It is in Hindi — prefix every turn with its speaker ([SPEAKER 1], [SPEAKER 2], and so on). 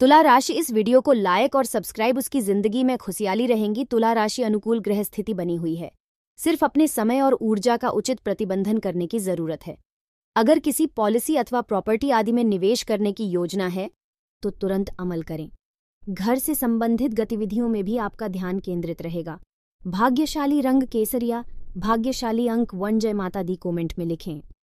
[SPEAKER 1] तुला राशि इस वीडियो को लाइक और सब्सक्राइब उसकी जिंदगी में खुशहाली रहेंगी तुला राशि अनुकूल ग्रह स्थिति बनी हुई है सिर्फ अपने समय और ऊर्जा का उचित प्रतिबंधन करने की जरूरत है अगर किसी पॉलिसी अथवा प्रॉपर्टी आदि में निवेश करने की योजना है तो तुरंत अमल करें घर से संबंधित गतिविधियों में भी आपका ध्यान केंद्रित रहेगा भाग्यशाली रंग केसरिया भाग्यशाली अंक वन जय माता दी कॉमेंट में लिखें